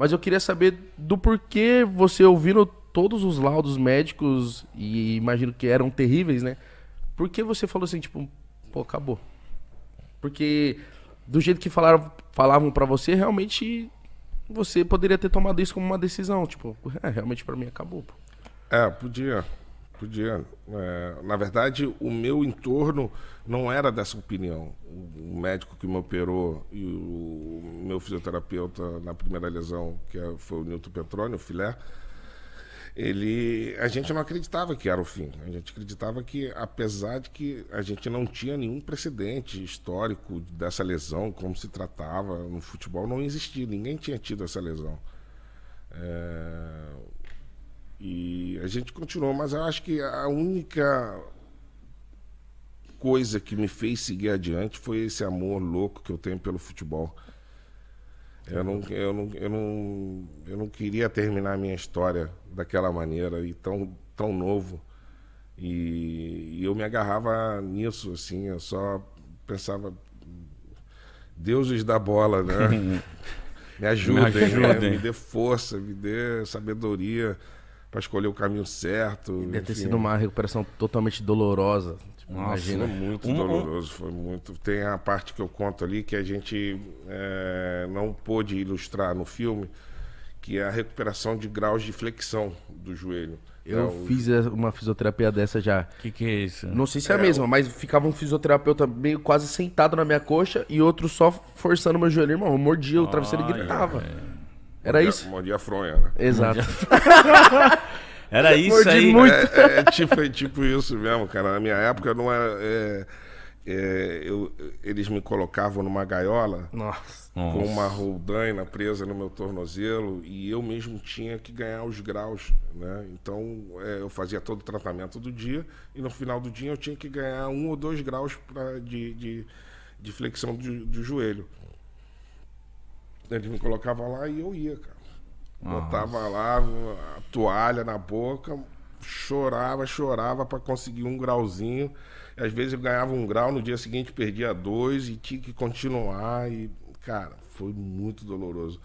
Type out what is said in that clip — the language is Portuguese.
Mas eu queria saber do porquê você ouvindo todos os laudos médicos e imagino que eram terríveis, né? Por que você falou assim, tipo, pô, acabou? Porque do jeito que falaram, falavam para você, realmente você poderia ter tomado isso como uma decisão, tipo, é, realmente para mim acabou. Pô. É, podia. Podia. É, na verdade, o meu entorno não era dessa opinião. O médico que me operou e o meu fisioterapeuta na primeira lesão, que é, foi o Nilton Petrônio, o filé, ele, a gente não acreditava que era o fim. A gente acreditava que, apesar de que a gente não tinha nenhum precedente histórico dessa lesão, como se tratava no futebol, não existia. Ninguém tinha tido essa lesão. É e a gente continuou, mas eu acho que a única coisa que me fez seguir adiante foi esse amor louco que eu tenho pelo futebol. Eu não, eu não, eu não, eu não queria terminar a minha história daquela maneira e tão, tão novo. E, e eu me agarrava nisso, assim, eu só pensava, deuses da bola, né? me ajudem, me, ajudem. Né? me dê força, me dê sabedoria para escolher o caminho certo. E deve enfim. ter sido uma recuperação totalmente dolorosa. Tipo, Nossa, imagina. Foi muito um, doloroso, foi muito. Tem a parte que eu conto ali que a gente é, não pôde ilustrar no filme, que é a recuperação de graus de flexão do joelho. Eu não, né, fiz uma fisioterapia dessa já. O que, que é isso? Não sei se é, é a mesma, mas ficava um fisioterapeuta meio quase sentado na minha coxa e outro só forçando meu joelho, irmão. Eu mordia o ah, travesseiro e é. gritava. É. Era mordia, isso? Mordia a fronha, né? Exato. Era isso Mordi aí. Muito. É, é, tipo, é tipo isso mesmo, cara. Na minha época não era. É, é eu, eles me colocavam numa gaiola Nossa. com uma roldaina presa no meu tornozelo e eu mesmo tinha que ganhar os graus, né? Então é, eu fazia todo o tratamento do dia e no final do dia eu tinha que ganhar um ou dois graus pra, de, de, de flexão do joelho. Eles me colocava lá e eu ia, cara. Nossa. Botava lá a toalha na boca, chorava, chorava para conseguir um grauzinho. Às vezes eu ganhava um grau, no dia seguinte perdia dois e tinha que continuar. E, cara, foi muito doloroso.